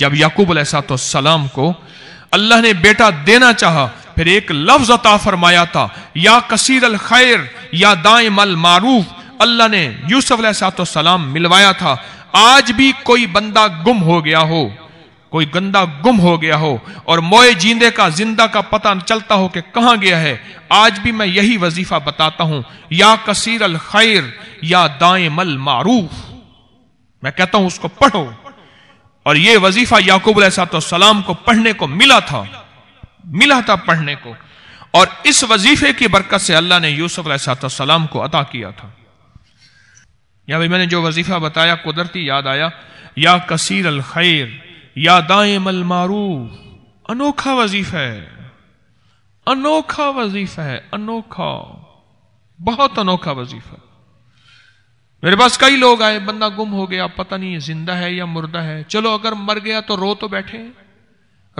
جب یعقوب علیہ السلام السلام کو اللہ نے بیٹا دینا چاہا پھر ایک لفظ عطا فرمایا تھا یا کثیر الخیر یا دائم المعروف اللہ نے یوسف علیہ السلام السلام ملوایا تھا آج بھی کوئی بندہ گم ہو گیا ہو کوئی گندہ گم ہو گیا ہو اور موئے جیندے کا زندہ کا پتہ چلتا ہو کہ کہاں گیا ہے آج بھی میں یہی وظیفہ بتاتا ہوں یا کثیر الخیر یا دائم المعروف میں کہتا ہوں اس کو پڑھو اور یہ وظیفہ یعقوب علیہ السلام کو پڑھنے کو ملا تھا ملا تھا پڑھنے کو اور اس وظیفے کی برکت سے اللہ نے یوسف علیہ السلام کو عطا کیا تھا یا بھائی میں نے جو وظیفہ بتایا قدرتی یاد آیا یا کثیر الخیر یا دائم المارو انوکھا وظیفہ ہے انوکھا وظیفہ ہے انوکھا بہت انوکھا وظیفہ میرے پاس کئی لوگ آئے بندہ گم ہو گیا پتہ نہیں زندہ ہے یا مردہ ہے چلو اگر مر گیا تو رو تو بیٹھے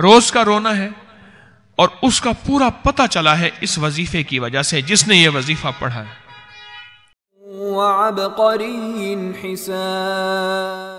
روز کا رونا ہے اور اس کا پورا پتہ چلا ہے اس وظیفے کی وجہ سے جس نے یہ وظیفہ پڑھا ہے